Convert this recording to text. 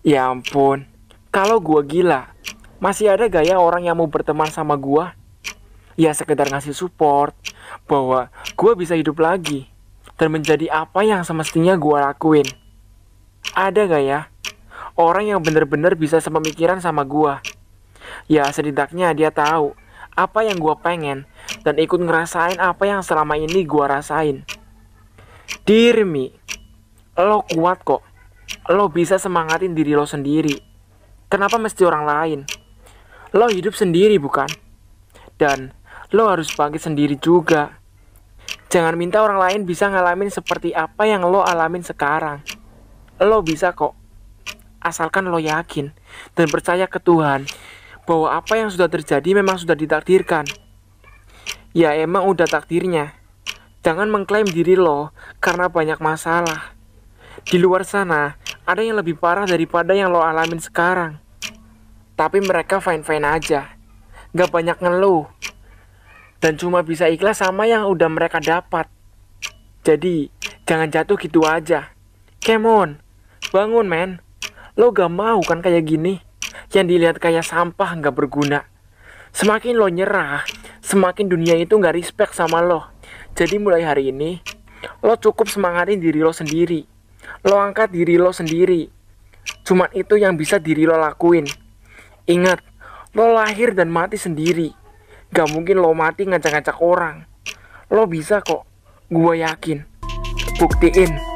ya ampun, kalau gua gila, masih ada gaya orang yang mau berteman sama gua? Ya sekedar ngasih support bahwa gua bisa hidup lagi dan menjadi apa yang semestinya gua lakuin. Ada gak ya? Orang yang bener-bener bisa sepemikiran sama gua. Ya setidaknya dia tahu apa yang gua pengen dan ikut ngerasain apa yang selama ini gua rasain. Dirmi, lo kuat kok lo bisa semangatin diri lo sendiri kenapa mesti orang lain lo hidup sendiri bukan dan lo harus bangkit sendiri juga jangan minta orang lain bisa ngalamin seperti apa yang lo alamin sekarang lo bisa kok asalkan lo yakin dan percaya ke Tuhan bahwa apa yang sudah terjadi memang sudah ditakdirkan. Ya emang udah takdirnya. Jangan mengklaim diri lo karena banyak masalah. Di luar sana, ada yang lebih parah daripada yang lo alamin sekarang. Tapi mereka fine-fine aja. Gak banyak ngeluh. Dan cuma bisa ikhlas sama yang udah mereka dapat. Jadi, jangan jatuh gitu aja. Come bangun men. Lo gak mau kan kayak gini? Yang dilihat kayak sampah gak berguna. Semakin lo nyerah, semakin dunia itu gak respect sama lo. Jadi mulai hari ini, lo cukup semangatin diri lo sendiri Lo angkat diri lo sendiri. cuma itu yang bisa diri lo lakuin. Ingat, lo lahir dan mati sendiri. Gak mungkin lo mati ngacak-ngacak orang. Lo bisa kok, gue yakin. Buktiin.